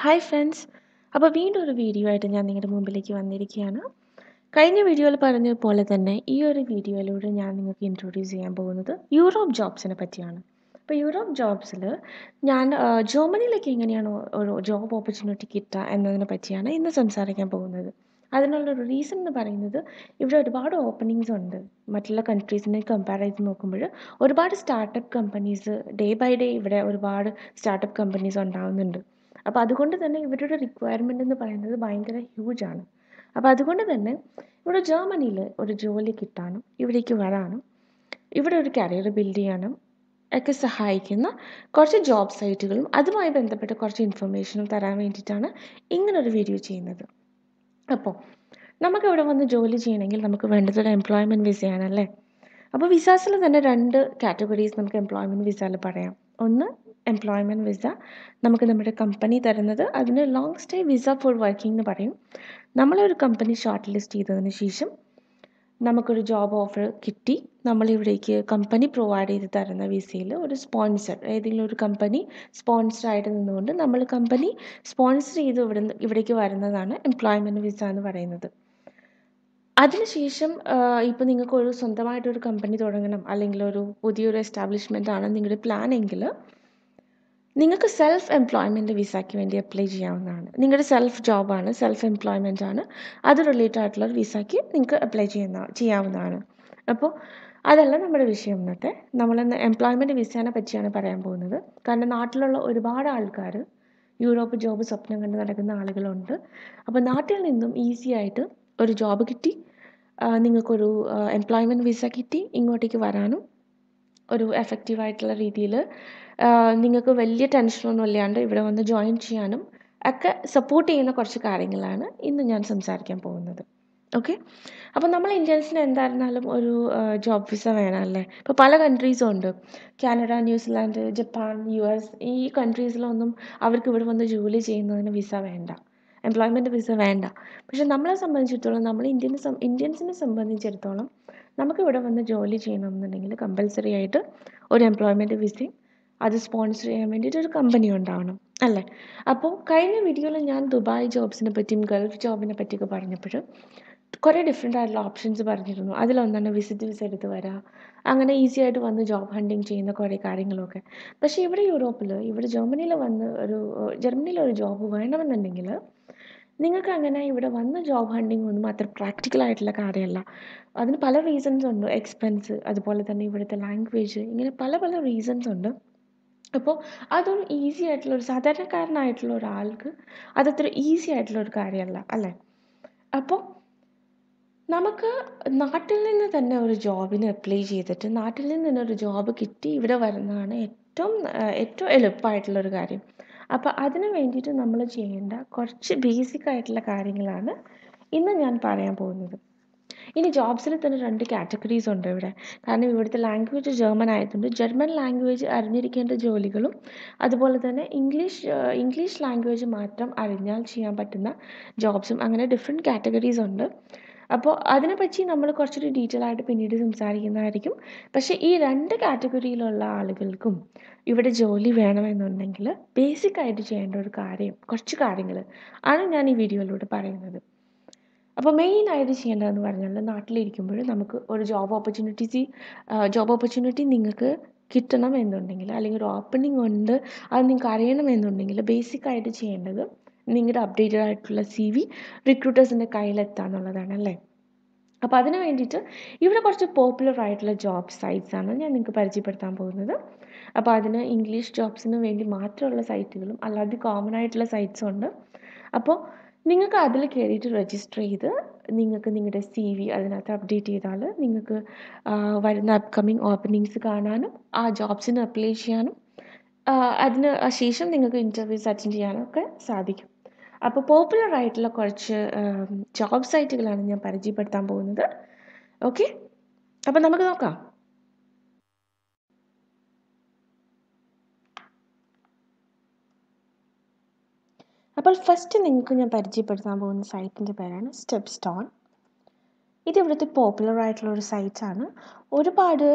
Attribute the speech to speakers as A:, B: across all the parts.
A: hi friends അപ്പോൾ വീണ്ടും ഒരു വീഡിയോ ആയിട്ട് ഞാൻ നിങ്ങളുടെ മുമ്പിലേക്ക് വന്നിരിക്കുകയാണ് കഴിഞ്ഞ വീഡിയോയിൽ പറഞ്ഞ പോലെ തന്നെ ഈ ഒരു വീഡിയോയിലൂടെ ഞാൻ നിങ്ങൾക്ക് ഇൻട്രൊഡ്യൂസ് ചെയ്യാൻ പോകുന്നത് യൂറോപ്പ് ജോബ്സിനെ പറ്റിയാണ് അപ്പോൾ യൂറോപ്പ് ജോബ്സിൽ ഞാൻ ജർമ്മനിയിലേക്ക് എങ്ങനെയാണ് ഒരു ജോബ് ഓപ്പർച്യൂണിറ്റി കിട്ടുക എന്നതിനെ പറ്റിയാണ് ഇന്ന് സംസാരിക്കാൻ പോകുന്നത് അതിനുള്ളൊരു റീസൺ എന്ന് പറയുന്നത് ഇവിടെ ഒരുപാട് ഓപ്പണിങ്സ് ഉണ്ട് മറ്റുള്ള കൺട്രീസിനെ കമ്പയർ ചെയ്ത് നോക്കുമ്പോൾ ഒരുപാട് startup companies day by day ഇവിടെ ഒരുപാട് സ്റ്റാർട്ടപ്പ് കമ്പനീസ് ഉണ്ടാകുന്നുണ്ട് അപ്പോൾ അതുകൊണ്ട് തന്നെ ഇവരുടെ റിക്വയർമെൻ്റ് എന്ന് പറയുന്നത് ഭയങ്കര ആണ് അപ്പോൾ അതുകൊണ്ട് തന്നെ ഇവിടെ ജർമ്മനിയിൽ ഒരു ജോലി കിട്ടാനും ഇവിടേക്ക് വരാനും ഇവിടെ ഒരു കരിയർ ബിൽഡ് ചെയ്യാനും ഒക്കെ സഹായിക്കുന്ന കുറച്ച് ജോബ് സൈറ്റുകളും അതുമായി ബന്ധപ്പെട്ട കുറച്ച് ഇൻഫർമേഷനും തരാൻ വേണ്ടിയിട്ടാണ് ഇങ്ങനൊരു വീഡിയോ ചെയ്യുന്നത് അപ്പോൾ നമുക്ക് ഇവിടെ വന്ന് ജോലി ചെയ്യണമെങ്കിൽ നമുക്ക് വേണ്ടത് ഒരു എംപ്ലോയ്മെൻറ്റ് വിസയാണല്ലേ അപ്പോൾ വിസാസിൽ തന്നെ രണ്ട് കാറ്റഗറീസ് നമുക്ക് എംപ്ലോയ്മെൻറ്റ് വിസയിൽ പറയാം ഒന്ന് എംപ്ലോയ്മെൻറ്റ് വിസ നമുക്ക് നമ്മുടെ കമ്പനി തരുന്നത് അതിന് long stay visa for working എന്ന് പറയും നമ്മളൊരു കമ്പനി ഷോർട്ട് ലിസ്റ്റ് ചെയ്തതിന് ശേഷം നമുക്കൊരു ജോബ് ഓഫർ കിട്ടി നമ്മളിവിടേക്ക് കമ്പനി പ്രൊവൈഡ് ചെയ്ത് തരുന്ന വിസയിൽ ഒരു സ്പോൺസർ ഏതെങ്കിലും ഒരു കമ്പനി സ്പോൺസറായിട്ട് നിന്നുകൊണ്ട് നമ്മൾ കമ്പനി സ്പോൺസർ ചെയ്ത് ഇവിടെ ഇവിടേക്ക് വരുന്നതാണ് എംപ്ലോയ്മെൻറ്റ് വിസ എന്ന് പറയുന്നത് അതിനുശേഷം ഇപ്പോൾ നിങ്ങൾക്ക് ഒരു സ്വന്തമായിട്ടൊരു കമ്പനി തുടങ്ങണം അല്ലെങ്കിൽ ഒരു പുതിയൊരു എസ്റ്റാബ്ലിഷ്മെൻ്റ് ആണ് നിങ്ങളുടെ പ്ലാൻ എങ്കിൽ നിങ്ങൾക്ക് സെൽഫ് എംപ്ലോയ്മെൻ്റ് വിസയ്ക്ക് വേണ്ടി അപ്ലൈ ചെയ്യാവുന്നതാണ് നിങ്ങളുടെ സെൽഫ് ജോബാണ് സെൽഫ് എംപ്ലോയ്മെൻ്റ് ആണ് അത് റിലേറ്റഡ് ആയിട്ടുള്ള വിസയ്ക്ക് നിങ്ങൾക്ക് അപ്ലൈ ചെയ്യുന്ന ചെയ്യാവുന്നതാണ് അപ്പോൾ അതല്ല നമ്മുടെ വിഷയം ഇന്നത്തെ നമ്മളിന്ന് എംപ്ലോയ്മെൻറ്റ് വിസേനെ പറ്റിയാണ് പറയാൻ പോകുന്നത് കാരണം നാട്ടിലുള്ള ഒരുപാട് ആൾക്കാർ യൂറോപ്പ് ജോബ് സ്വപ്നം കണ്ട് നടക്കുന്ന ആളുകളുണ്ട് അപ്പോൾ നാട്ടിൽ നിന്നും ഈസി ആയിട്ട് ഒരു ജോബ് കിട്ടി നിങ്ങൾക്കൊരു എംപ്ലോയ്മെൻറ്റ് വിസ കിട്ടി ഇങ്ങോട്ടേക്ക് വരാനും ഒരു എഫക്റ്റീവായിട്ടുള്ള രീതിയിൽ നിങ്ങൾക്ക് വലിയ ടെൻഷനൊന്നും ഇല്ലാണ്ട് ഇവിടെ വന്ന് ജോയിൻ ചെയ്യാനും ഒക്കെ സപ്പോർട്ട് ചെയ്യുന്ന കുറച്ച് കാര്യങ്ങളാണ് ഇന്ന് ഞാൻ സംസാരിക്കാൻ പോകുന്നത് ഓക്കെ അപ്പോൾ നമ്മൾ ഇന്ത്യൻസിന് എന്തായിരുന്നാലും ഒരു ജോബ് വിസ വേണം അല്ലേ ഇപ്പോൾ പല കൺട്രീസും ഉണ്ട് Canada New Zealand Japan U S ഈ കൺട്രീസിലൊന്നും അവർക്ക് ഇവിടെ വന്ന് ജോലി ചെയ്യുന്നതിന് വിസ വേണ്ട എംപ്ലോയ്മെൻറ്റ് വിസ വേണ്ട പക്ഷെ നമ്മളെ സംബന്ധിച്ചിടത്തോളം നമ്മൾ ഇന്ത്യൻ ഇന്ത്യൻസിനെ സംബന്ധിച്ചിടത്തോളം നമുക്ക് ഇവിടെ വന്ന് ജോലി ചെയ്യണമെന്നുണ്ടെങ്കിൽ കമ്പൽസറി ആയിട്ട് ഒരു എംപ്ലോയ്മെൻറ്റ് വിസയും അത് സ്പോൺസർ ചെയ്യാൻ വേണ്ടിയിട്ട് ഒരു കമ്പനി ഉണ്ടാവണം അല്ലേ അപ്പോൾ കഴിഞ്ഞ വീഡിയോയിൽ ഞാൻ ദുബായ് ജോബ്സിനെ പറ്റിയും ഗൾഫ് ജോബിനെ പറ്റിയൊക്കെ പറഞ്ഞപ്പോഴും കുറേ ഡിഫറെൻ്റ് ആയിട്ടുള്ള ഓപ്ഷൻസ് പറഞ്ഞിരുന്നു അതിലൊന്നാണ് വിസിറ്റ് വിസ എടുത്ത് വരാം അങ്ങനെ ഈസി ആയിട്ട് വന്ന് ജോബ് ഹണ്ടിങ് ചെയ്യുന്ന കുറേ കാര്യങ്ങളൊക്കെ പക്ഷേ ഇവിടെ യൂറോപ്പിൽ ഇവിടെ ജർമ്മനിയിൽ വന്ന് ഒരു ജർമ്മനിയിൽ ഒരു ജോബ് വേണമെന്നുണ്ടെങ്കിൽ നിങ്ങൾക്ക് അങ്ങനെ ഇവിടെ വന്ന് ജോബ് ഹണ്ടിങ് ഒന്നും അത്ര ആയിട്ടുള്ള കാര്യമല്ല അതിന് പല റീസൺസ് ഉണ്ട് എക്സ്പെൻസ് അതുപോലെ തന്നെ ഇവിടുത്തെ ലാംഗ്വേജ് ഇങ്ങനെ പല പല റീസൺസ് ഉണ്ട് അപ്പോൾ അതൊരു ഈസി ആയിട്ടുള്ള ഒരു സാധാരണക്കാരനായിട്ടുള്ള ഒരാൾക്ക് അതത്ര ഈസി ആയിട്ടുള്ള ഒരു കാര്യമല്ല അല്ലേ അപ്പോൾ നമുക്ക് നാട്ടിൽ നിന്ന് തന്നെ ഒരു ജോബിന് അപ്ലൈ ചെയ്തിട്ട് നാട്ടിൽ നിന്ന് തന്നെ ഒരു ജോബ് കിട്ടി ഇവിടെ വരുന്നതാണ് ഏറ്റവും ഏറ്റവും ഒരു കാര്യം അപ്പോൾ അതിനു വേണ്ടിയിട്ട് നമ്മൾ ചെയ്യേണ്ട കുറച്ച് ബേസിക് ആയിട്ടുള്ള കാര്യങ്ങളാണ് ഇന്ന് ഞാൻ പറയാൻ പോകുന്നത് ഇനി ജോബ്സിൽ തന്നെ രണ്ട് കാറ്റഗറീസ് ഉണ്ട് ഇവിടെ കാരണം ഇവിടുത്തെ ലാംഗ്വേജ് ജർമ്മൻ ആയതുകൊണ്ട് ജർമ്മൻ ലാംഗ്വേജ് അറിഞ്ഞിരിക്കേണ്ട ജോലികളും അതുപോലെ തന്നെ ഇംഗ്ലീഷ് ഇംഗ്ലീഷ് ലാംഗ്വേജ് മാത്രം അറിഞ്ഞാൽ ചെയ്യാൻ പറ്റുന്ന ജോബ്സും അങ്ങനെ ഡിഫറെൻറ്റ് കാറ്റഗറീസ് ഉണ്ട് അപ്പോൾ അതിനെപ്പറ്റി നമ്മൾ കുറച്ചുകൂടി ഡീറ്റെയിൽ ആയിട്ട് പിന്നീട് സംസാരിക്കുന്നതായിരിക്കും പക്ഷേ ഈ രണ്ട് കാറ്റഗറിയിലുള്ള ആളുകൾക്കും ഇവിടെ ജോലി വേണമെന്നുണ്ടെങ്കിൽ ബേസിക് ആയിട്ട് ചെയ്യേണ്ട ഒരു കാര്യം കുറച്ച് കാര്യങ്ങൾ ആണ് ഞാൻ ഈ വീഡിയോയിലൂടെ പറയുന്നത് അപ്പോൾ മെയിൻ ആയിട്ട് ചെയ്യേണ്ടതെന്ന് പറഞ്ഞാൽ നാട്ടിലിരിക്കുമ്പോൾ നമുക്ക് ഒരു ജോബ് ഓപ്പർച്യൂണിറ്റീസ് ജോബ് ഓപ്പർച്യൂണിറ്റി നിങ്ങൾക്ക് കിട്ടണം എന്നുണ്ടെങ്കിൽ അല്ലെങ്കിൽ ഒരു ഓപ്പണിംഗ് ഉണ്ട് അത് നിങ്ങൾക്ക് അറിയണമെന്നുണ്ടെങ്കിൽ ബേസിക് ആയിട്ട് ചെയ്യേണ്ടത് നിങ്ങളുടെ അപ്ഡേറ്റഡ് ആയിട്ടുള്ള സി വി റിക്രൂട്ടേഴ്സിൻ്റെ കയ്യിലെത്താന്നുള്ളതാണ് അല്ലേ അപ്പോൾ അതിന് വേണ്ടിയിട്ട് ഇവിടെ കുറച്ച് പോപ്പുലർ ആയിട്ടുള്ള ജോബ് സൈറ്റ്സ് ആണ് ഞാൻ നിങ്ങൾക്ക് പരിചയപ്പെടുത്താൻ പോകുന്നത് അപ്പോൾ അതിന് ഇംഗ്ലീഷ് ജോബ്സിന് വേണ്ടി മാത്രമുള്ള സൈറ്റുകളും അല്ലാതെ കോമൺ ആയിട്ടുള്ള സൈറ്റ്സും ഉണ്ട് അപ്പോൾ നിങ്ങൾക്ക് അതിൽ കയറിയിട്ട് രജിസ്റ്റർ ചെയ്ത് നിങ്ങൾക്ക് നിങ്ങളുടെ സി വി അതിനകത്ത് അപ്ഡേറ്റ് ചെയ്താൽ നിങ്ങൾക്ക് വരുന്ന അപ്കമിങ് ഓപ്പണിങ്സ് കാണാനും ആ ജോബ്സിന് അപ്ലൈ ചെയ്യാനും അതിന് ശേഷം നിങ്ങൾക്ക് ഇൻ്റർവ്യൂസ് അറ്റൻഡ് ചെയ്യാനൊക്കെ സാധിക്കും അപ്പോൾ പോപ്പുലർ ആയിട്ടുള്ള കുറച്ച് ജോബ് സൈറ്റുകളാണ് ഞാൻ പരിചയപ്പെടുത്താൻ പോകുന്നത് ഓക്കെ അപ്പം നമുക്ക് നോക്കാം അപ്പോൾ ഫസ്റ്റ് നിങ്ങൾക്ക് ഞാൻ പരിചയപ്പെടുത്താൻ പോകുന്ന സൈറ്റിൻ്റെ പേരാണ് സ്റ്റെപ്പ് സ്റ്റോൺ ഇത് ഇവിടുത്തെ പോപ്പുലർ ആയിട്ടുള്ള ഒരു സൈറ്റാണ് ഒരുപാട്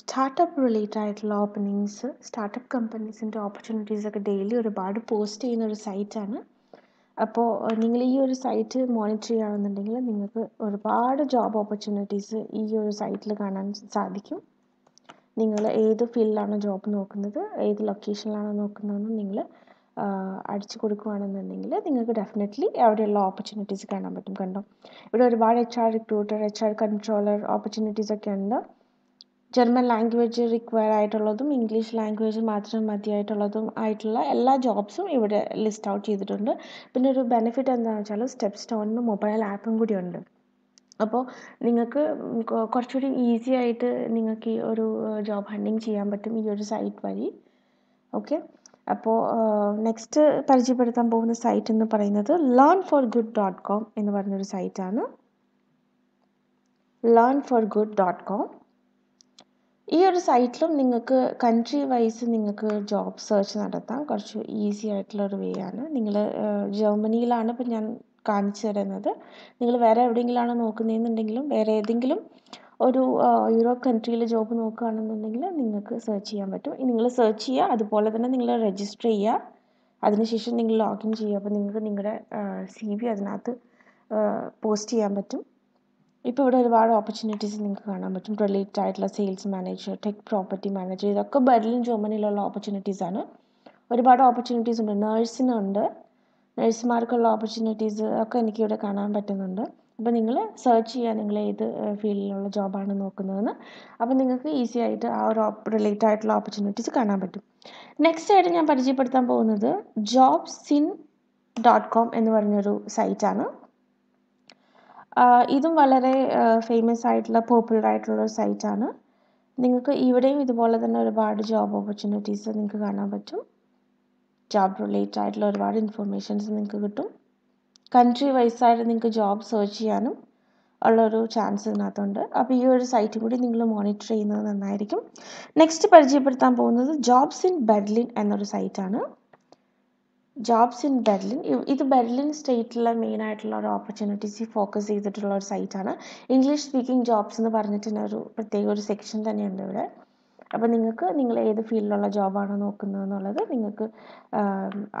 A: സ്റ്റാർട്ടപ്പ് റിലേറ്റഡ് ആയിട്ടുള്ള ഓപ്പണിങ്സ് സ്റ്റാർട്ടപ്പ് കമ്പനീസിൻ്റെ ഓപ്പർച്യൂണിറ്റീസ് ഒക്കെ ഡെയിലി ഒരുപാട് പോസ്റ്റ് ചെയ്യുന്ന ഒരു സൈറ്റാണ് അപ്പോൾ നിങ്ങൾ ഈ ഒരു സൈറ്റ് മോണിറ്റർ ചെയ്യുകയാണെന്നുണ്ടെങ്കിൽ നിങ്ങൾക്ക് ഒരുപാട് ജോബ് ഓപ്പർച്യൂണിറ്റീസ് ഈ ഒരു സൈറ്റിൽ കാണാൻ സാധിക്കും നിങ്ങൾ ഏത് ഫീൽഡിലാണ് ജോബ് നോക്കുന്നത് ഏത് ലൊക്കേഷനിലാണ് നോക്കുന്നതെന്ന് നിങ്ങൾ അടിച്ചു കൊടുക്കുകയാണെന്നുണ്ടെങ്കിൽ നിങ്ങൾക്ക് ഡെഫിനറ്റ്ലി അവിടെയുള്ള ഓപ്പർച്യൂണിറ്റീസ് കാണാൻ പറ്റും കണ്ടോ ഇവിടെ ഒരുപാട് H R recruiter H R controller opportunities ഒക്കെ ഉണ്ട് ജർമ്മൻ ലാംഗ്വേജ് റിക്വയർഡ് ആയിട്ടുള്ളതും ഇംഗ്ലീഷ് ലാംഗ്വേജ് മാത്രം മതിയായിട്ടുള്ളതും ആയിട്ടുള്ള എല്ലാ ജോബ്സും ഇവിടെ ലിസ്റ്റ് ഔട്ട് ചെയ്തിട്ടുണ്ട് പിന്നെ ഒരു ബെനിഫിറ്റ് എന്താണെന്ന് വെച്ചാൽ സ്റ്റെപ്പ് സ്റ്റോണിന് മൊബൈൽ ആപ്പും കൂടി ഉണ്ട് അപ്പോൾ നിങ്ങൾക്ക് കുറച്ചുകൂടി ഈസി ആയിട്ട് നിങ്ങൾക്ക് ഈ ഒരു ജോബ് ഹണ്ടിങ് ചെയ്യാൻ പറ്റും ഈ ഒരു സൈറ്റ് വഴി ഓക്കെ അപ്പോൾ നെക്സ്റ്റ് പരിചയപ്പെടുത്താൻ പോകുന്ന സൈറ്റ് എന്ന് പറയുന്നത് learn for good dot com എന്ന് പറഞ്ഞൊരു സൈറ്റാണ് learn for good dot com ഈ ഒരു സൈറ്റിലും നിങ്ങൾക്ക് കൺട്രി വൈസ് നിങ്ങൾക്ക് ജോബ് സെർച്ച് നടത്താം കുറച്ച് ഈസി ആയിട്ടുള്ള ഒരു വേ ആണ് നിങ്ങൾ ജർമ്മനിയിലാണ് ഇപ്പം ഞാൻ കാണിച്ചു തരുന്നത് നിങ്ങൾ വേറെ എവിടെയെങ്കിലാണ് നോക്കുന്നതെന്നുണ്ടെങ്കിലും വേറെ ഏതെങ്കിലും ഒരു യൂറോപ്പ് കൺട്രിയിൽ ജോബ് നോക്കുകയാണെന്നുണ്ടെങ്കിൽ നിങ്ങൾക്ക് സെർച്ച് ചെയ്യാൻ പറ്റും നിങ്ങൾ സെർച്ച് ചെയ്യുക അതുപോലെ തന്നെ നിങ്ങൾ രജിസ്റ്റർ ചെയ്യുക അതിനുശേഷം നിങ്ങൾ ലോഗിൻ ചെയ്യുക അപ്പോൾ നിങ്ങൾക്ക് നിങ്ങളുടെ സി വി അതിനകത്ത് പോസ്റ്റ് ചെയ്യാൻ പറ്റും ഇപ്പോൾ ഇവിടെ ഒരുപാട് ഓപ്പർച്യൂണിറ്റീസ് നിങ്ങൾക്ക് കാണാൻ പറ്റും റിലേറ്റഡ് ആയിട്ടുള്ള sales manager tech property manager ഇതൊക്കെ ബെർലിൻ ജർമ്മനിയിലുള്ള ആണ് ഒരുപാട് ഓപ്പർച്യൂണിറ്റീസ് ഉണ്ട് നേഴ്സിനുണ്ട് നഴ്സുമാർക്കുള്ള ഓപ്പർച്യൂണിറ്റീസ് ഒക്കെ ഇവിടെ കാണാൻ പറ്റുന്നുണ്ട് അപ്പോൾ നിങ്ങൾ സെർച്ച് ചെയ്യുക നിങ്ങൾ ഏത് ഫീൽഡിലുള്ള ജോബാണ് നോക്കുന്നതെന്ന് അപ്പോൾ നിങ്ങൾക്ക് ഈസി ആയിട്ട് ആ ഒരു റിലേറ്റഡ് ആയിട്ടുള്ള ഓപ്പർച്യൂണിറ്റീസ് കാണാൻ പറ്റും നെക്സ്റ്റ് ആയിട്ട് ഞാൻ പരിചയപ്പെടുത്താൻ പോകുന്നത് ജോബ് സിൻ ഡോട്ട് കോം എന്ന് പറഞ്ഞൊരു സൈറ്റാണ് ഇതും വളരെ ഫേമസ് ആയിട്ടുള്ള പോപ്പുലർ ആയിട്ടുള്ള ഒരു സൈറ്റാണ് നിങ്ങൾക്ക് ഇവിടെയും ഇതുപോലെ തന്നെ ഒരുപാട് ജോബ് ഓപ്പർച്യൂണിറ്റീസ് നിങ്ങൾക്ക് കാണാൻ പറ്റും ജോബ് റിലേറ്റഡ് ആയിട്ടുള്ള ഒരുപാട് ഇൻഫർമേഷൻസ് നിങ്ങൾക്ക് കിട്ടും കൺട്രി വൈസ് ആയിട്ട് നിങ്ങൾക്ക് ജോബ് സെർച്ച് ചെയ്യാനും ഉള്ളൊരു ചാൻസ് ഇതിനകത്തുണ്ട് അപ്പോൾ ഈ ഒരു സൈറ്റും കൂടി നിങ്ങൾ മോണിറ്റർ ചെയ്യുന്നത് നന്നായിരിക്കും നെക്സ്റ്റ് പരിചയപ്പെടുത്താൻ പോകുന്നത് ജോബ്സ് ഇൻ ബെർലിൻ എന്നൊരു സൈറ്റാണ് ജോബ്സ് ഇൻ ബെർലിൻ ഇത് ബെർലിൻ സ്റ്റേറ്റിലെ മെയിൻ ആയിട്ടുള്ള ഒരു ഓപ്പർച്യൂണിറ്റീസ് ഫോക്കസ് ചെയ്തിട്ടുള്ള ഒരു സൈറ്റാണ് ഇംഗ്ലീഷ് സ്പീക്കിംഗ് ജോബ്സ് എന്ന് പറഞ്ഞിട്ട് തന്നെ ഒരു പ്രത്യേക ഒരു സെക്ഷൻ തന്നെയുണ്ട് ഇവിടെ അപ്പോൾ നിങ്ങൾക്ക് നിങ്ങൾ ഏത് ഫീൽഡിലുള്ള ജോബാണ് നോക്കുന്നത് എന്നുള്ളത് നിങ്ങൾക്ക്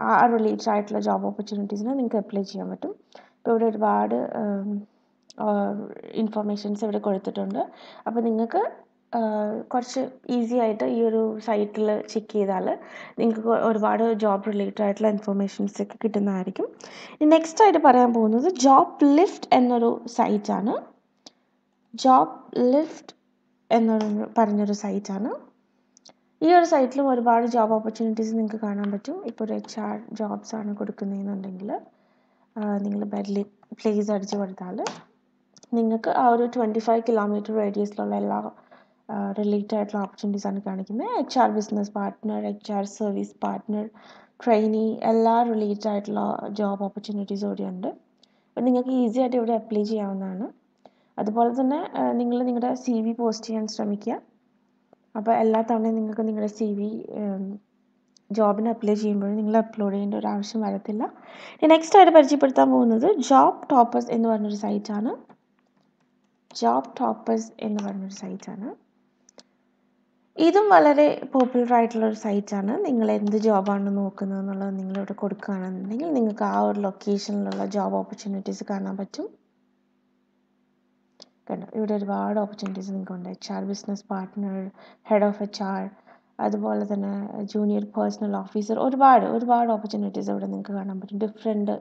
A: ആ റിലേറ്റഡ് ആയിട്ടുള്ള ജോബ് ഓപ്പർച്യൂണിറ്റീസിന് നിങ്ങൾക്ക് അപ്ലൈ ചെയ്യാൻ പറ്റും ഇപ്പോൾ ഇവിടെ ഒരുപാട് ഇൻഫർമേഷൻസ് ഇവിടെ കൊടുത്തിട്ടുണ്ട് അപ്പോൾ നിങ്ങൾക്ക് കുറച്ച് ഈസി ആയിട്ട് ഈ ഒരു സൈറ്റിൽ ചെക്ക് ചെയ്താൽ നിങ്ങൾക്ക് ഒരുപാട് ജോബ് റിലേറ്റഡ് ആയിട്ടുള്ള ഇൻഫർമേഷൻസ് ഒക്കെ കിട്ടുന്നതായിരിക്കും നെക്സ്റ്റ് ആയിട്ട് പറയാൻ പോകുന്നത് ജോബ് ലിഫ്റ്റ് എന്നൊരു സൈറ്റാണ് ജോബ് ലിഫ്റ്റ് എന്നൊരു പറഞ്ഞൊരു സൈറ്റാണ് ഈ ഒരു സൈറ്റിലും ഒരുപാട് ജോബ് ഓപ്പർച്യൂണിറ്റീസ് നിങ്ങൾക്ക് കാണാൻ പറ്റും ഇപ്പോൾ ഒരു എച്ച് ആർ ജോബ്സ് ആണ് കൊടുക്കുന്നതെന്നുണ്ടെങ്കിൽ നിങ്ങൾ ബെഡിൽ പ്ലേസ് അടിച്ച് കൊടുത്താൽ നിങ്ങൾക്ക് ആ ഒരു ട്വൻറ്റി ഫൈവ് കിലോമീറ്റർ റേഡിയസിലുള്ള എല്ലാ റിലേറ്റഡ് ആയിട്ടുള്ള ഓപ്പർച്യൂണിറ്റീസ് ആണ് കാണിക്കുന്നത് H R business partner H R service partner trainee എല്ലാ റിലേറ്റഡ് ആയിട്ടുള്ള ജോബ് ഓപ്പർച്യൂണിറ്റീസ് ഇവിടെയുണ്ട് അപ്പം നിങ്ങൾക്ക് ഈസി ആയിട്ട് ഇവിടെ അപ്ലൈ ചെയ്യാവുന്നതാണ് അതുപോലെ തന്നെ നിങ്ങൾ നിങ്ങളുടെ സി വി പോസ്റ്റ് ചെയ്യാൻ ശ്രമിക്കുക അപ്പോൾ എല്ലാ തവണയും നിങ്ങൾക്ക് നിങ്ങളുടെ സി വി ജോബിന് അപ്ലൈ ചെയ്യുമ്പോഴും നിങ്ങൾ അപ്ലോഡ് ചെയ്യേണ്ട ഒരു ആവശ്യം വരത്തില്ല നെക്സ്റ്റ് ആയിട്ട് പരിചയപ്പെടുത്താൻ പോകുന്നത് ജോബ് ടോപ്പേഴ്സ് എന്ന് പറഞ്ഞൊരു സൈറ്റാണ് ജോബ് ടോപ്പേഴ്സ് എന്ന് പറഞ്ഞൊരു സൈറ്റാണ് ഇതും വളരെ പോപ്പുലർ ആയിട്ടുള്ള ഒരു സൈറ്റാണ് നിങ്ങൾ എന്ത് ജോബാണ് നോക്കുന്നത് എന്നുള്ളത് നിങ്ങളിവിടെ കൊടുക്കുകയാണെന്നുണ്ടെങ്കിൽ നിങ്ങൾക്ക് ആ ഒരു ലൊക്കേഷനിലുള്ള ജോബ് ഓപ്പർച്യൂണിറ്റീസ് കാണാൻ പറ്റും കണ്ടോ ഇവിടെ ഒരുപാട് ഓപ്പർച്യൂണിറ്റീസ് നിങ്ങൾക്കുണ്ട് H R business partner head of H R അതുപോലെ തന്നെ ജൂനിയർ പേഴ്സണൽ ഓഫീസർ ഒരുപാട് ഒരുപാട് ഓപ്പർച്യൂണിറ്റീസ് ഇവിടെ നിങ്ങൾക്ക് കാണാൻ പറ്റും ഡിഫറെൻറ്റ്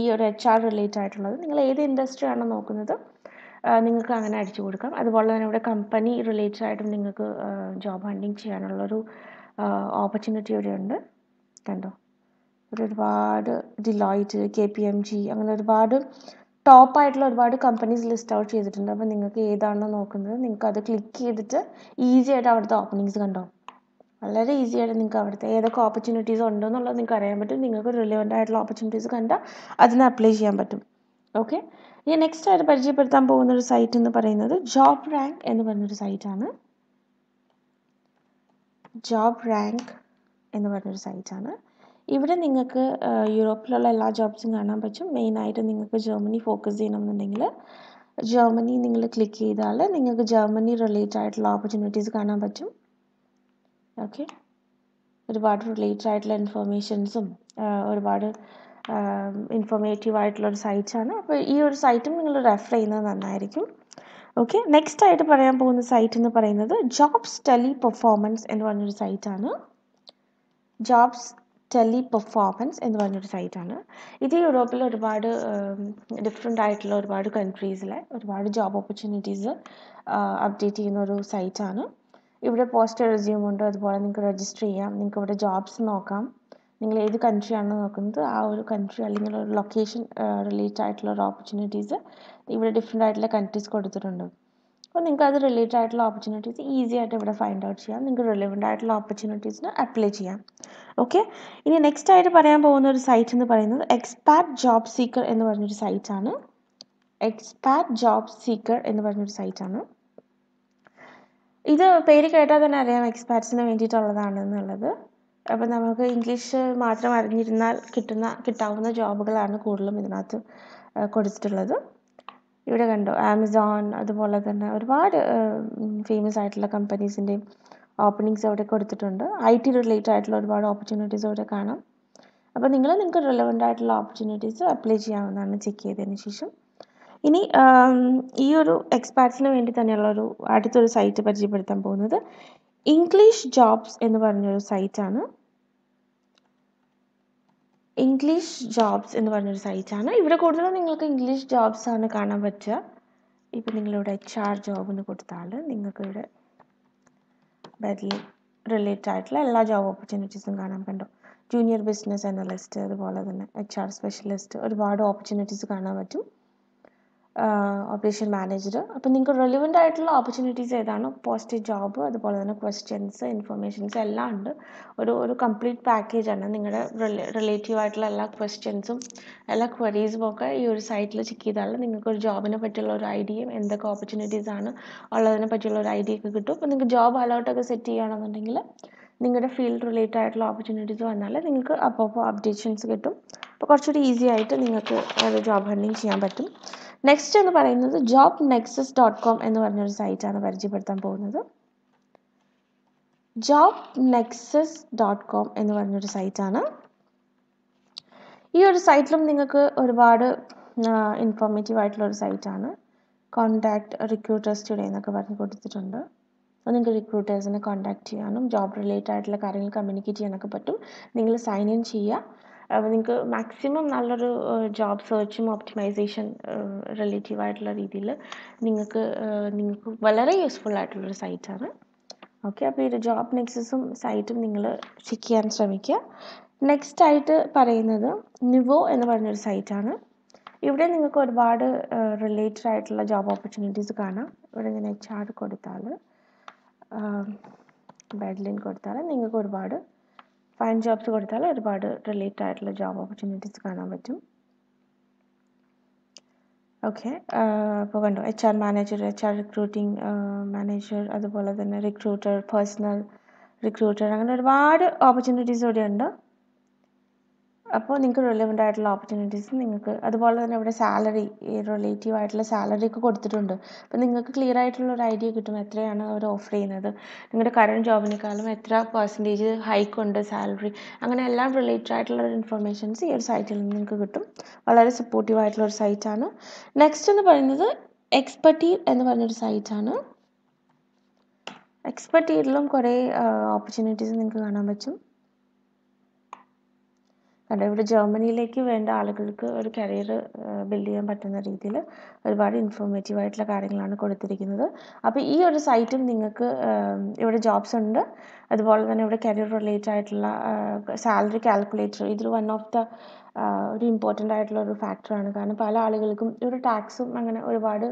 A: ഈ ഒരു എച്ച് ആർ റിലേറ്റഡ് ആയിട്ടുള്ളത് നിങ്ങൾ ഏത് ഇൻഡസ്ട്രി ആണോ നോക്കുന്നത് നിങ്ങൾക്ക് അങ്ങനെ അടിച്ചു കൊടുക്കാം അതുപോലെ തന്നെ ഇവിടെ കമ്പനി റിലേറ്റഡ് ആയിട്ടും നിങ്ങൾക്ക് ജോബ് ഹണ്ടിങ് ചെയ്യാനുള്ളൊരു ഓപ്പർച്യൂണിറ്റി ഇവിടെ ഉണ്ട് കണ്ടോ ഇവിടെ ഒരുപാട് Deloitte K P M G അങ്ങനെ ഒരുപാട് ടോപ്പായിട്ടുള്ള ഒരുപാട് കമ്പനീസ് ലിസ്റ്റ് ഔട്ട് ചെയ്തിട്ടുണ്ട് അപ്പോൾ നിങ്ങൾക്ക് ഏതാണോ നോക്കുന്നത് നിങ്ങൾക്ക് അത് ക്ലിക്ക് ചെയ്തിട്ട് ഈസി ആയിട്ട് അവിടുത്തെ ഓപ്പണിങ്സ് കണ്ടോ വളരെ ഈസി ആയിട്ട് നിങ്ങൾക്ക് അവിടുത്തെ ഏതൊക്കെ ഓപ്പർച്യൂണിറ്റീസ് ഉണ്ടെന്നുള്ളത് നിങ്ങൾക്ക് അറിയാൻ പറ്റും നിങ്ങൾക്ക് റിലവൻ്റ് ആയിട്ടുള്ള ഓപ്പർച്യൂണിറ്റീസ് കണ്ടാൽ അതിന് അപ്ലൈ ചെയ്യാൻ പറ്റും ഓക്കെ ഇനി നെക്സ്റ്റ് ആയിട്ട് പരിചയപ്പെടുത്താൻ പോകുന്ന ഒരു സൈറ്റ് എന്ന് പറയുന്നത് ജോബ് റാങ്ക് എന്ന് പറഞ്ഞൊരു സൈറ്റാണ് ജോബ് റാങ്ക് എന്ന് പറഞ്ഞൊരു സൈറ്റാണ് ഇവിടെ നിങ്ങൾക്ക് യൂറോപ്പിലുള്ള എല്ലാ ജോബ്സും കാണാൻ പറ്റും മെയിനായിട്ട് നിങ്ങൾക്ക് ജർമ്മനി ഫോക്കസ് ചെയ്യണമെന്നുണ്ടെങ്കിൽ ജർമ്മനി നിങ്ങൾ ക്ലിക്ക് ചെയ്താൽ നിങ്ങൾക്ക് ജർമ്മനി റിലേറ്റഡ് ആയിട്ടുള്ള ഓപ്പർച്യൂണിറ്റീസ് കാണാൻ പറ്റും ഓക്കെ ഒരുപാട് റിലേറ്റഡ് ആയിട്ടുള്ള ഇൻഫർമേഷൻസും ഒരുപാട് ഇൻഫോർമേറ്റീവ് ആയിട്ടുള്ളൊരു സൈറ്റാണ് അപ്പോൾ ഈ ഒരു സൈറ്റും നിങ്ങൾ റെഫർ ചെയ്യുന്നത് നന്നായിരിക്കും ഓക്കെ നെക്സ്റ്റ് ആയിട്ട് പറയാൻ പോകുന്ന സൈറ്റ് എന്ന് പറയുന്നത് ജോബ്സ് ടെലി പെർഫോമൻസ് എന്ന് പറഞ്ഞൊരു സൈറ്റാണ് ജോബ്സ് ടെലി പെർഫോമൻസ് എന്ന് പറഞ്ഞൊരു സൈറ്റാണ് ഇത് യൂറോപ്പിൽ ഒരുപാട് ഡിഫറെൻ്റ് ആയിട്ടുള്ള ഒരുപാട് കൺട്രീസിലെ ഒരുപാട് ജോബ് ഓപ്പർച്യൂണിറ്റീസ് അപ്ഡേറ്റ് ചെയ്യുന്ന ഒരു സൈറ്റാണ് ഇവിടെ പോസ്റ്റ് റെസ്യൂം ഉണ്ട് അതുപോലെ നിങ്ങൾക്ക് രജിസ്റ്റർ ചെയ്യാം നിങ്ങൾക്ക് ഇവിടെ ജോബ്സ് നോക്കാം നിങ്ങൾ ഏത് കൺട്രിയാണ് നോക്കുന്നത് ആ ഒരു കൺട്രി അല്ലെങ്കിൽ ഒരു ലൊക്കേഷൻ റിലേറ്റഡ് ആയിട്ടുള്ള ഒരു ഓപ്പർച്യൂണിറ്റീസ് ഇവിടെ ഡിഫറെൻ്റ് ആയിട്ടുള്ള കൺട്രീസ് കൊടുത്തിട്ടുണ്ട് അപ്പോൾ നിങ്ങൾക്ക് അത് റിലേറ്റഡ് ആയിട്ടുള്ള ഓപ്പർച്യൂണിറ്റീസ് ഈസി ആയിട്ട് ഇവിടെ ഫൈൻഡ് ഔട്ട് ചെയ്യാം നിങ്ങൾക്ക് റിലവൻ്റ് ആയിട്ടുള്ള ഓപ്പർച്യൂണിറ്റീസിന് അപ്ലൈ ചെയ്യാം ഓക്കെ ഇനി നെക്സ്റ്റ് ആയിട്ട് പറയാൻ പോകുന്ന ഒരു സൈറ്റ് എന്ന് പറയുന്നത് എക്സ്പാറ്റ് ജോബ് സീക്കർ എന്ന് പറഞ്ഞൊരു സൈറ്റാണ് എക്സ്പാറ്റ് ജോബ് സീക്കർ എന്ന് പറഞ്ഞൊരു സൈറ്റാണ് ഇത് പേര് കേട്ടാൽ തന്നെ അറിയാം എക്സ്പാറ്റ്സിന് വേണ്ടിയിട്ടുള്ളതാണ് എന്നുള്ളത് അപ്പം നമുക്ക് ഇംഗ്ലീഷ് മാത്രം അറിഞ്ഞിരുന്നാൽ കിട്ടുന്ന കിട്ടാവുന്ന ജോബുകളാണ് കൂടുതലും ഇതിനകത്ത് കൊടുത്തിട്ടുള്ളത് ഇവിടെ കണ്ടോ ആമസോൺ അതുപോലെ തന്നെ ഒരുപാട് ഫേമസ് ആയിട്ടുള്ള കമ്പനീസിൻ്റെയും ഓപ്പണിങ്സ് അവിടെ കൊടുത്തിട്ടുണ്ട് ഐ ടി റിലേറ്റഡ് ആയിട്ടുള്ള ഒരുപാട് ഓപ്പർച്യൂണിറ്റീസ് അവിടെ കാണാം അപ്പോൾ നിങ്ങൾ നിങ്ങൾക്ക് റിലവൻ്റ് ആയിട്ടുള്ള ഓപ്പർച്യൂണിറ്റീസ് അപ്ലൈ ചെയ്യാവുന്നതാണ് ചെക്ക് ചെയ്തതിന് ശേഷം ഇനി ഈ ഒരു എക്സ്പാർട്സിന് വേണ്ടി തന്നെയുള്ള ഒരു അടുത്തൊരു സൈറ്റ് പരിചയപ്പെടുത്താൻ പോകുന്നത് ഇംഗ്ലീഷ് ജോബ്സ് എന്ന് പറഞ്ഞൊരു സൈറ്റാണ് ഇംഗ്ലീഷ് ജോബ്സ് എന്ന് പറഞ്ഞൊരു സൈറ്റാണ് ഇവിടെ കൂടുതലും നിങ്ങൾക്ക് ഇംഗ്ലീഷ് ജോബ്സ് ആണ് കാണാൻ പറ്റുക ഇപ്പം നിങ്ങളിവിടെ എച്ച് ആർ ജോബ് എന്ന് കൊടുത്താൽ നിങ്ങൾക്ക് ഇവിടെ ബെഡ്ലി റിലേറ്റഡ് ആയിട്ടുള്ള എല്ലാ ജോബ് ഓപ്പർച്യൂണിറ്റീസും കാണാൻ പറ്റും ജൂനിയർ ബിസിനസ് അനലിസ്റ്റ് അതുപോലെ തന്നെ എച്ച് ആർ സ്പെഷ്യലിസ്റ്റ് ഒരുപാട് ഓപ്പർച്യൂണിറ്റീസ് കാണാൻ പറ്റും ഓപ്പറേഷൻ മാനേജർ അപ്പം നിങ്ങൾക്ക് റെലിവൻ്റ് ആയിട്ടുള്ള ഓപ്പർച്യൂണിറ്റീസ് ഏതാണ് പോസ്റ്റ് ജോബ് അതുപോലെ തന്നെ ക്വസ്റ്റ്യൻസ് ഇൻഫർമേഷൻസ് എല്ലാം ഉണ്ട് ഒരു ഒരു കംപ്ലീറ്റ് പാക്കേജാണ് നിങ്ങളുടെ റിലേറ്റീവ് ആയിട്ടുള്ള എല്ലാ ക്വസ്റ്റ്യൻസും എല്ലാ ക്വരീസും ഒക്കെ ഈ ഒരു സൈറ്റിൽ ചെക്ക് ചെയ്താൽ നിങ്ങൾക്ക് ഒരു ജോബിനെ പറ്റിയുള്ള ഒരു ഐഡിയയും എന്തൊക്കെ ഓപ്പർച്യൂണിറ്റീസ് ആണ് ഉള്ളതിനെ പറ്റിയുള്ള ഒരു ഐഡിയ ഒക്കെ കിട്ടും അപ്പോൾ നിങ്ങൾക്ക് ജോബ് അലോട്ടൊക്കെ സെറ്റ് ചെയ്യുകയാണെന്നുണ്ടെങ്കിൽ നിങ്ങളുടെ ഫീൽഡ് റിലേറ്റഡ് ആയിട്ടുള്ള ഓപ്പർച്യൂണിറ്റീസ് വന്നാൽ നിങ്ങൾക്ക് അപ്പോൾ അപ്പോൾ അപ്ഡേഷൻസ് കിട്ടും അപ്പോൾ കുറച്ചുകൂടി ഈസി ആയിട്ട് നിങ്ങൾക്ക് ജോബ് ഹണ്ടിങ് ചെയ്യാൻ പറ്റും നെക്സ്റ്റ് എന്ന് പറയുന്നത് ജോബ് നെക്സസ് ഡോട്ട് കോം എന്ന് പറഞ്ഞൊരു സൈറ്റാണ് പരിചയപ്പെടുത്താൻ പോകുന്നത് ജോബ് നെക്സസ് ഡോട്ട് കോം എന്ന് പറഞ്ഞൊരു സൈറ്റാണ് ഈ ഒരു സൈറ്റിലും നിങ്ങൾക്ക് ഒരുപാട് ഇൻഫോർമേറ്റീവ് ആയിട്ടുള്ള ഒരു സൈറ്റാണ് കോൺടാക്ട് റിക്രൂട്ടേഴ്സ് ടുഡേ എന്നൊക്കെ പറഞ്ഞ് കൊടുത്തിട്ടുണ്ട് അപ്പോൾ നിങ്ങൾക്ക് റിക്രൂട്ടേഴ്സിനെ കോൺടാക്ട് ചെയ്യാനും ജോബ് റിലേറ്റഡ് ആയിട്ടുള്ള കാര്യങ്ങൾ കമ്മ്യൂണിക്കേറ്റ് ചെയ്യാനൊക്കെ പറ്റും നിങ്ങൾ സൈൻ ഇൻ ചെയ്യുക അപ്പോൾ നിങ്ങൾക്ക് മാക്സിമം നല്ലൊരു ജോബ് സെർച്ചും ഒപ്റ്റിമൈസേഷൻ റിലേറ്റീവ് ആയിട്ടുള്ള രീതിയിൽ നിങ്ങൾക്ക് നിങ്ങൾക്ക് വളരെ യൂസ്ഫുൾ ആയിട്ടുള്ളൊരു സൈറ്റാണ് ഓക്കെ അപ്പോൾ ഈ ജോബ് നെക്സസും സൈറ്റും നിങ്ങൾ ചെക്ക് ചെയ്യാൻ ശ്രമിക്കുക നെക്സ്റ്റ് ആയിട്ട് പറയുന്നത് നിവോ എന്ന് പറഞ്ഞൊരു സൈറ്റാണ് ഇവിടെ നിങ്ങൾക്ക് ഒരുപാട് റിലേറ്റഡ് ആയിട്ടുള്ള ജോബ് ഓപ്പർച്യൂണിറ്റീസ് കാണാം ഇവിടെ ഇങ്ങനെ ചാർട്ട് കൊടുത്താൽ ബാഡ്ലിൻ കൊടുത്താൽ നിങ്ങൾക്ക് ഒരുപാട് ഫൈൻ ജോബ്സ് കൊടുത്താൽ ഒരുപാട് റിലേറ്റഡ് ആയിട്ടുള്ള ജോബ് ഓപ്പർച്യൂണിറ്റീസ് കാണാൻ പറ്റും ഓക്കെ അപ്പോൾ കണ്ടു H R manager H R recruiting manager അതുപോലെ തന്നെ റിക്രൂട്ടർ പേഴ്സണൽ റിക്രൂട്ടർ അങ്ങനെ ഒരുപാട് ഓപ്പർച്യൂണിറ്റീസ് ഉണ്ട് അപ്പോൾ നിങ്ങൾക്ക് റിലവൻ്റ് ആയിട്ടുള്ള ഓപ്പർച്യൂണിറ്റീസ് നിങ്ങൾക്ക് അതുപോലെ തന്നെ ഇവിടെ സാലറി റിലേറ്റീവ് ആയിട്ടുള്ള സാലറി ഒക്കെ കൊടുത്തിട്ടുണ്ട് അപ്പോൾ നിങ്ങൾക്ക് ക്ലിയർ ആയിട്ടുള്ള ഒരു ഐഡിയ കിട്ടും എത്രയാണ് അവർ ഓഫർ ചെയ്യുന്നത് നിങ്ങളുടെ കറണ്ട് ജോബിനേക്കാളും എത്ര പെർസെൻറ്റേജ് ഹൈക്ക് ഉണ്ട് സാലറി അങ്ങനെ എല്ലാം റിലേറ്റഡ് ആയിട്ടുള്ള ഒരു ഇൻഫർമേഷൻസ് ഈ ഒരു സൈറ്റിൽ നിന്ന് നിങ്ങൾക്ക് കിട്ടും വളരെ സപ്പോർട്ടീവ് ആയിട്ടുള്ള ഒരു സൈറ്റാണ് നെക്സ്റ്റ് എന്ന് പറയുന്നത് എക്സ്പെർട്ടീവ് എന്ന് പറഞ്ഞൊരു സൈറ്റാണ് എക്സ്പെർട്ടീവിലും കുറേ ഓപ്പർച്യൂണിറ്റീസ് നിങ്ങൾക്ക് കാണാൻ പറ്റും കാരണം ഇവിടെ ജർമ്മനിയിലേക്ക് വേണ്ട ആളുകൾക്ക് ഒരു കരിയർ ബിൽഡ് ചെയ്യാൻ പറ്റുന്ന രീതിയിൽ ഒരുപാട് ഇൻഫോർമേറ്റീവ് ആയിട്ടുള്ള കാര്യങ്ങളാണ് കൊടുത്തിരിക്കുന്നത് അപ്പോൾ ഈ ഒരു സൈറ്റും നിങ്ങൾക്ക് ഇവിടെ ജോബ്സ് ഉണ്ട് അതുപോലെ തന്നെ ഇവിടെ കരിയർ റിലേറ്റഡ് ആയിട്ടുള്ള സാലറി കാൽക്കുലേറ്റർ ഇതൊരു വൺ ഓഫ് ദ ഒരു ഇമ്പോർട്ടൻ്റ് ആയിട്ടുള്ള ഒരു ഫാക്ടറാണ് കാരണം പല ആളുകൾക്കും ഒരു ടാക്സും അങ്ങനെ ഒരുപാട്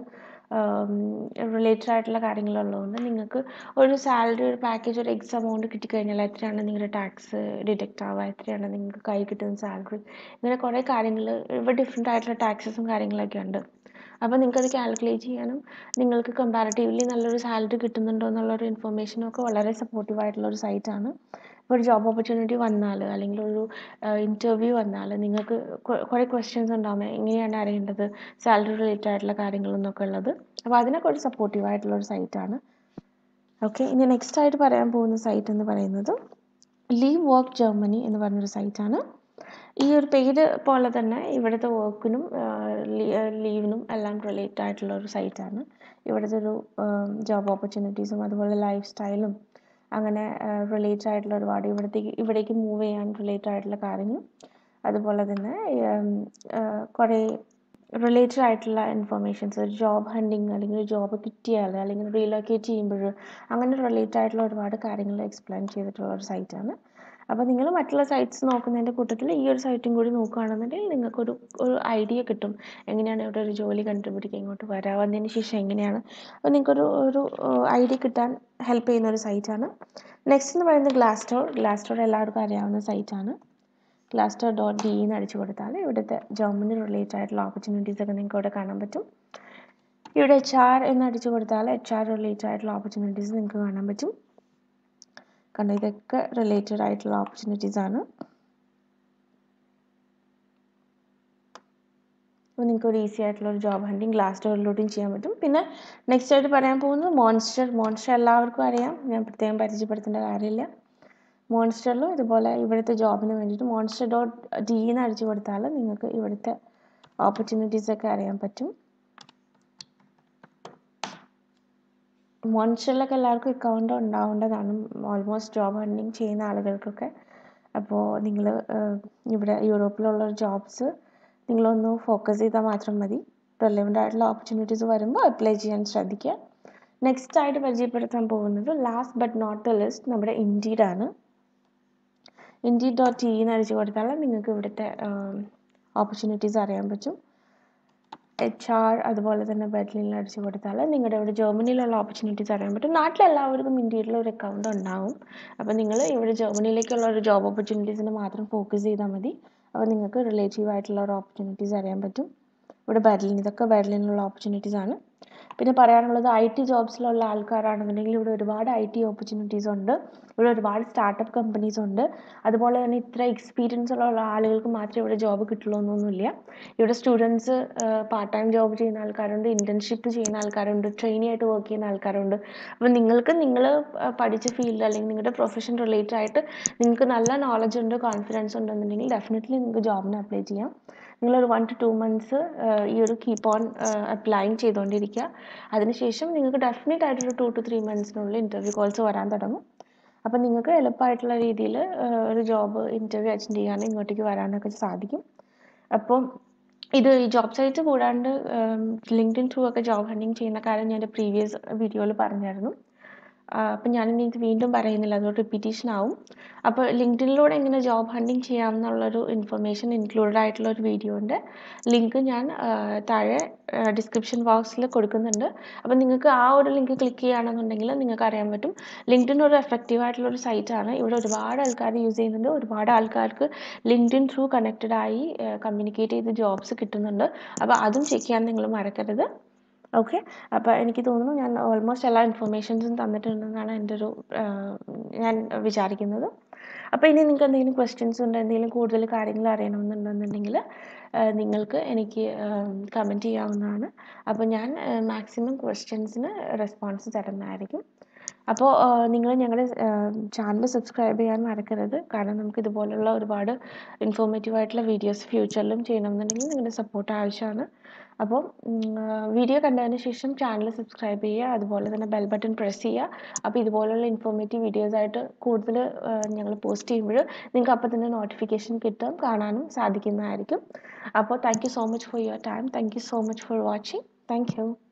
A: റിലേറ്റഡ് ആയിട്ടുള്ള കാര്യങ്ങളുള്ളതുകൊണ്ട് നിങ്ങൾക്ക് ഒരു സാലറി ഒരു പാക്കേജ് ഒരു എക്സ് എമൗണ്ട് കിട്ടിക്കഴിഞ്ഞാൽ എത്രയാണ് നിങ്ങളുടെ ടാക്സ് ഡിഡക്റ്റ് ആവുക എത്രയാണ് നിങ്ങൾക്ക് കൈ കിട്ടുന്ന സാലറി ഇങ്ങനെ കുറേ കാര്യങ്ങൾ ഇവ ഡിഫറെൻ്റ് ആയിട്ടുള്ള ടാക്സസും കാര്യങ്ങളൊക്കെ ഉണ്ട് അപ്പോൾ നിങ്ങൾക്കത് കാൽക്കുലേറ്റ് ചെയ്യാനും നിങ്ങൾക്ക് കമ്പാരിറ്റീവ്ലി നല്ലൊരു സാലറി കിട്ടുന്നുണ്ടോ എന്നുള്ളൊരു ഒക്കെ വളരെ സപ്പോർട്ടീവ് ആയിട്ടുള്ള ഒരു സൈറ്റാണ് ഒരു ജോബ് ഓപ്പർച്യൂണിറ്റി വന്നാൽ അല്ലെങ്കിൽ ഒരു ഇൻ്റർവ്യൂ വന്നാൽ നിങ്ങൾക്ക് കുറേ ക്വസ്റ്റ്യൻസ് ഉണ്ടാവും എങ്ങനെയാണ് അറിയേണ്ടത് സാലറി റിലേറ്റഡ് ആയിട്ടുള്ള കാര്യങ്ങളെന്നൊക്കെ ഉള്ളത് അപ്പോൾ അതിനൊക്കെ ഒരു സപ്പോർട്ടീവ് ആയിട്ടുള്ള ഒരു സൈറ്റാണ് ഓക്കെ ഇനി നെക്സ്റ്റ് ആയിട്ട് പറയാൻ പോകുന്ന സൈറ്റ് എന്ന് പറയുന്നത് ലീവ് വർക്ക് ജർമ്മനി എന്ന് പറഞ്ഞൊരു സൈറ്റാണ് ഈ ഒരു പേര് പോലെ തന്നെ ഇവിടുത്തെ വർക്കിനും ലീവിനും എല്ലാം റിലേറ്റഡ് ആയിട്ടുള്ള ഒരു സൈറ്റാണ് ഇവിടുത്തെ ഒരു ജോബ് ഓപ്പർച്യൂണിറ്റീസും അതുപോലെ ലൈഫ് സ്റ്റൈലും അങ്ങനെ റിലേറ്റഡ് ആയിട്ടുള്ള ഒരുപാട് ഇവിടത്തേക്ക് ഇവിടേക്ക് മൂവ് ചെയ്യാൻ റിലേറ്റഡ് ആയിട്ടുള്ള കാര്യങ്ങൾ അതുപോലെ തന്നെ കുറേ റിലേറ്റഡ് ആയിട്ടുള്ള ഇൻഫർമേഷൻസ് ഒരു ജോബ് ഹണ്ടിങ് അല്ലെങ്കിൽ ഒരു ജോബ് കിട്ടിയാൽ അല്ലെങ്കിൽ റീലൊക്കേറ്റ് ചെയ്യുമ്പോൾ അങ്ങനെ റിലേറ്റഡ് ആയിട്ടുള്ള ഒരുപാട് കാര്യങ്ങൾ എക്സ്പ്ലെയിൻ ചെയ്തിട്ടുള്ള ഒരു സൈറ്റാണ് അപ്പോൾ നിങ്ങൾ മറ്റുള്ള സൈറ്റ്സ് നോക്കുന്നതിൻ്റെ കൂട്ടത്തിൽ ഈ ഒരു സൈറ്റും കൂടി നോക്കുകയാണെന്നുണ്ടെങ്കിൽ നിങ്ങൾക്കൊരു ഒരു ഐഡിയ കിട്ടും എങ്ങനെയാണ് ഇവിടെ ഒരു ജോലി കണ്ടുപിടിക്കുക ഇങ്ങോട്ട് വരാവുന്നതിന് ശേഷം എങ്ങനെയാണ് അപ്പോൾ നിങ്ങൾക്കൊരു ഒരു ഐഡിയ കിട്ടാൻ ഹെൽപ്പ് ചെയ്യുന്ന ഒരു സൈറ്റാണ് നെക്സ്റ്റ് എന്ന് പറയുന്നത് ഗ്ലാസ് ഗ്ലാസ്റ്റോർ ഗ്ലാസ് എല്ലാവർക്കും അറിയാവുന്ന സൈറ്റാണ് ഗ്ലാസ് ഡോട്ട് ഡി എന്ന് അടിച്ചു കൊടുത്താൽ ഇവിടുത്തെ ജർമ്മനി റിലേറ്റഡ് ആയിട്ടുള്ള ഓപ്പർച്യൂണിറ്റീസ് ഒക്കെ നിങ്ങൾക്ക് ഇവിടെ കാണാൻ പറ്റും ഇവിടെ എച്ച് ആർ എന്ന് അടിച്ചു കൊടുത്താൽ എച്ച് ആർ റിലേറ്റഡ് ആയിട്ടുള്ള ഓപ്പർച്യൂണിറ്റീസ് നിങ്ങൾക്ക് കാണാൻ പറ്റും കാരണം ഇതൊക്കെ റിലേറ്റഡ് ആയിട്ടുള്ള ഓപ്പർച്യൂണിറ്റീസ് ആണ് അപ്പോൾ നിങ്ങൾക്ക് ഒരു ഈസി ആയിട്ടുള്ള ഒരു ജോബ് ഹണ്ടിങ് ഗ്ലാസ് ഡോറിലോട്ടും ചെയ്യാൻ പറ്റും പിന്നെ നെക്സ്റ്റ് ആയിട്ട് പറയാൻ പോകുന്നത് മോൺസ്റ്റർ മോൺസ്റ്റർ എല്ലാവർക്കും അറിയാം ഞാൻ പ്രത്യേകം പരിചയപ്പെടുത്തേണ്ട കാര്യമില്ല മോൺസ്റ്ററിലും ഇതുപോലെ ഇവിടുത്തെ ജോബിന് വേണ്ടിയിട്ട് മോൺസ്റ്റർ ഡോട്ട് ഡി എന്ന് അടിച്ചു കൊടുത്താൽ നിങ്ങൾക്ക് ഇവിടുത്തെ ഓപ്പർച്യൂണിറ്റീസൊക്കെ അറിയാൻ പറ്റും മനുഷ്യരിലൊക്കെ എല്ലാവർക്കും അക്കൗണ്ട് ഉണ്ടാവേണ്ടതാണ് ഓൾമോസ്റ്റ് ജോബ് ഹണ്ടിങ് ചെയ്യുന്ന ആളുകൾക്കൊക്കെ അപ്പോൾ നിങ്ങൾ ഇവിടെ യൂറോപ്പിലുള്ള ജോബ്സ് നിങ്ങളൊന്ന് ഫോക്കസ് ചെയ്താൽ മാത്രം മതി റെലവൻ്റ് ആയിട്ടുള്ള ഓപ്പർച്യൂണിറ്റീസ് വരുമ്പോൾ അപ്ലൈ ചെയ്യാൻ ശ്രദ്ധിക്കുക നെക്സ്റ്റ് ആയിട്ട് പരിചയപ്പെടുത്താൻ പോകുന്നത് last but not the least നമ്മുടെ ആണ് ഇൻഡീഡ് ഡോട്ട് ഇ എന്ന് അടിച്ചു കൊടുത്താൽ നിങ്ങൾക്ക് ഇവിടുത്തെ ഓപ്പർച്യൂണിറ്റീസ് അറിയാൻ പറ്റും എച്ച് ആർ അതുപോലെ തന്നെ ബെർലിനിൽ അടിച്ചു കൊടുത്താൽ നിങ്ങളുടെ ഇവിടെ ജർമ്മനിയിലുള്ള ഓപ്പർച്യൂണിറ്റീസ് അറിയാൻ പറ്റും നാട്ടിലെല്ലാവർക്കും ഇന്ത്യയിലുള്ള ഒരു അക്കൗണ്ട് ഉണ്ടാവും അപ്പോൾ നിങ്ങൾ ഇവിടെ ജർമ്മനിയിലേക്കുള്ള ഒരു ജോബ് ഓപ്പർച്യൂണിറ്റീസിന് മാത്രം ഫോക്കസ് ചെയ്താൽ മതി അപ്പോൾ നിങ്ങൾക്ക് റിലേറ്റീവ് ആയിട്ടുള്ള ഒരു ഓപ്പർച്യൂണിറ്റീസ് അറിയാൻ പറ്റും ഇവിടെ ബെർലിൻ ഇതൊക്കെ ബെർലിനിലുള്ള ഓപ്പർച്യൂണിറ്റീസ് ആണ് പിന്നെ പറയാനുള്ളത് ഐ ടി ജോബ്സിലുള്ള ആൾക്കാരാണെന്നുണ്ടെങ്കിൽ ഇവിടെ ഒരുപാട് ഐ ടി ഓപ്പർച്യൂണിറ്റീസ് ഉണ്ട് ഇവിടെ ഒരുപാട് സ്റ്റാർട്ടപ്പ് കമ്പനീസ് ഉണ്ട് അതുപോലെ തന്നെ ഇത്ര എക്സ്പീരിയൻസ് ഉള്ള ആളുകൾക്ക് മാത്രമേ ഇവിടെ ജോബ് കിട്ടുള്ളൂ എന്നൊന്നുമില്ല ഇവിടെ സ്റ്റുഡൻസ് പാർട്ട് ടൈം ജോബ് ചെയ്യുന്ന ആൾക്കാരുണ്ട് ഇന്റേൺഷിപ്പ് ചെയ്യുന്ന ആൾക്കാരുണ്ട് ട്രെയിനി ആയിട്ട് വർക്ക് ചെയ്യുന്ന ആൾക്കാരുണ്ട് അപ്പോൾ നിങ്ങൾക്ക് നിങ്ങൾ പഠിച്ച ഫീൽഡ് അല്ലെങ്കിൽ നിങ്ങളുടെ പ്രൊഫഷൻ റിലേറ്റഡ് ആയിട്ട് നിങ്ങൾക്ക് നല്ല നോളജ് ഉണ്ട് കോൺഫിഡൻസ് ഉണ്ടെന്നുണ്ടെങ്കിൽ ഡെഫിനറ്റ്ലി നിങ്ങൾക്ക് ജോബിന് അപ്ലൈ ചെയ്യാം നിങ്ങളൊരു വൺ ടു ടു മന്ത്സ് ഈ ഒരു കീപ്പ് ഓൺ അപ്ലൈങ് ചെയ്തുകൊണ്ടിരിക്കുക അതിനുശേഷം നിങ്ങൾക്ക് ഡെഫിനറ്റ് ആയിട്ടൊരു ടു ടു ത്രീ മന്ത്സിനുള്ളിൽ ഇൻ്റർവ്യൂ കോൾസ് വരാൻ തുടങ്ങും അപ്പം നിങ്ങൾക്ക് എളുപ്പമായിട്ടുള്ള രീതിയിൽ ഒരു ജോബ് ഇൻ്റർവ്യൂ അറ്റൻഡ് ചെയ്യാനും ഇങ്ങോട്ടേക്ക് വരാനൊക്കെ സാധിക്കും അപ്പം ഇത് ഈ ജോബ് സൈറ്റ് കൂടാണ്ട് ലിങ്ക്ഡിൻ ത്രൂ ഒക്കെ ജോബ് ഹണ്ടിങ് ചെയ്യുന്ന കാര്യം ഞാൻ എൻ്റെ പ്രീവിയസ് വീഡിയോയിൽ പറഞ്ഞായിരുന്നു അപ്പം ഞാനിനി ഇത് വീണ്ടും പറയുന്നില്ല അതുകൊണ്ട് റിപ്പീറ്റേഷൻ ആവും അപ്പോൾ ലിങ്ക്ഡിനിലൂടെ എങ്ങനെ ജോബ് ഹണ്ടിങ് ചെയ്യാമെന്നുള്ളൊരു ഇൻഫർമേഷൻ ഇൻക്ലൂഡഡ് ആയിട്ടുള്ള ഒരു വീഡിയോ ഉണ്ട് ലിങ്ക് ഞാൻ താഴെ ഡിസ്ക്രിപ്ഷൻ ബോക്സിൽ കൊടുക്കുന്നുണ്ട് അപ്പം നിങ്ങൾക്ക് ആ ഒരു ലിങ്ക് ക്ലിക്ക് ചെയ്യുകയാണെന്നുണ്ടെങ്കിൽ നിങ്ങൾക്ക് അറിയാൻ പറ്റും ലിങ്ക്ഡിൻ ഒരു എഫക്റ്റീവ് ആയിട്ടുള്ള ഒരു സൈറ്റാണ് ഇവിടെ ഒരുപാട് ആൾക്കാർ യൂസ് ചെയ്യുന്നുണ്ട് ഒരുപാട് ആൾക്കാർക്ക് ലിങ്ക്ഡിൻ ത്രൂ കണക്റ്റഡ് ആയി കമ്മ്യൂണിക്കേറ്റ് ചെയ്ത് ജോബ്സ് കിട്ടുന്നുണ്ട് അപ്പോൾ അതും ചെക്ക് ചെയ്യാൻ നിങ്ങൾ മറക്കരുത് ഓക്കെ അപ്പോൾ എനിക്ക് തോന്നുന്നു ഞാൻ ഓൾമോസ്റ്റ് എല്ലാ ഇൻഫർമേഷൻസും തന്നിട്ടുണ്ടെന്നാണ് എൻ്റെ ഒരു ഞാൻ വിചാരിക്കുന്നത് അപ്പോൾ ഇനി നിങ്ങൾക്ക് എന്തെങ്കിലും ക്വസ്റ്റ്യൻസ് ഉണ്ട് എന്തെങ്കിലും കൂടുതൽ കാര്യങ്ങൾ അറിയണമെന്നുണ്ടെന്നുണ്ടെങ്കിൽ നിങ്ങൾക്ക് എനിക്ക് കമൻറ്റ് ചെയ്യാവുന്നതാണ് അപ്പോൾ ഞാൻ മാക്സിമം ക്വസ്റ്റ്യൻസിന് റെസ്പോൺസ് തരുന്നതായിരിക്കും അപ്പോൾ നിങ്ങൾ ഞങ്ങളുടെ ചാനൽ സബ്സ്ക്രൈബ് ചെയ്യാൻ മറക്കരുത് കാരണം നമുക്ക് ഇതുപോലുള്ള ഒരുപാട് ഇൻഫോർമേറ്റീവ് ആയിട്ടുള്ള വീഡിയോസ് ഫ്യൂച്ചറിലും ചെയ്യണമെന്നുണ്ടെങ്കിൽ നിങ്ങളുടെ സപ്പോർട്ട് ആവശ്യമാണ് അപ്പോൾ വീഡിയോ കണ്ടതിന് ശേഷം ചാനൽ സബ്സ്ക്രൈബ് ചെയ്യുക അതുപോലെ തന്നെ ബെൽ ബട്ടൺ പ്രസ് ചെയ്യുക അപ്പോൾ ഇതുപോലുള്ള ഇൻഫോർമേറ്റീവ് വീഡിയോസ് ആയിട്ട് കൂടുതൽ ഞങ്ങൾ പോസ്റ്റ് ചെയ്യുമ്പോൾ നിങ്ങൾക്ക് അപ്പോൾ തന്നെ നോട്ടിഫിക്കേഷൻ കിട്ടും കാണാനും സാധിക്കുന്നതായിരിക്കും അപ്പോൾ thank so much for your time thank so much for watching thank